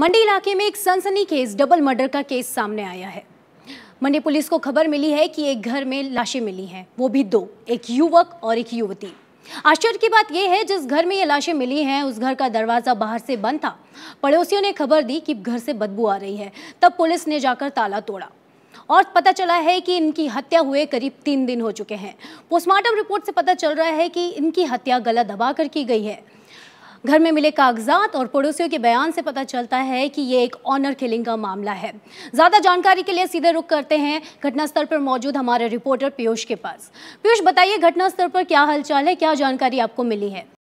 मंडी इलाके में एक सनसनी केस डबल मर्डर का केस सामने आया है मंडी पुलिस को खबर मिली है कि एक घर में लाशें मिली हैं वो भी दो एक युवक और एक युवती आश्चर्य की बात यह है जिस घर में ये लाशें मिली हैं उस घर का दरवाजा बाहर से बंद था पड़ोसियों ने खबर दी कि घर से बदबू आ रही है तब पुलिस ने जाकर ताला तोड़ा और पता चला है कि इनकी हत्या हुए करीब तीन दिन हो चुके हैं पोस्टमार्टम रिपोर्ट से पता चल रहा है कि इनकी हत्या गला दबा कर की गई है घर में मिले कागजात और पड़ोसियों के बयान से पता चलता है कि ये एक ऑनर किलिंग का मामला है ज़्यादा जानकारी के लिए सीधे रुख करते हैं घटनास्थल पर मौजूद हमारे रिपोर्टर पीयूष के पास पीयूष बताइए घटनास्थल पर क्या हलचल है क्या जानकारी आपको मिली है